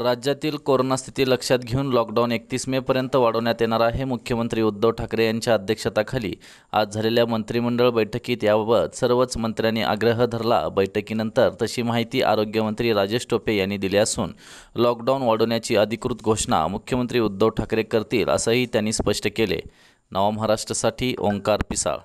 राज्यातील कोरोना स्थिती लक्षात घेऊन लॉकडाऊन एकतीस मेपर्यंत वाढवण्यात येणार आहे मुख्यमंत्री उद्धव ठाकरे यांच्या अध्यक्षताखाली आज झालेल्या मंत्रिमंडळ बैठकीत याबाबत सर्वच मंत्र्यांनी आग्रह धरला बैठकीनंतर तशी माहिती आरोग्यमंत्री राजेश टोपे यांनी दिली असून लॉकडाऊन वाढवण्याची अधिकृत घोषणा मुख्यमंत्री उद्धव ठाकरे करतील असंही त्यांनी स्पष्ट केले नवा महाराष्ट्रासाठी ओंकार पिसाळ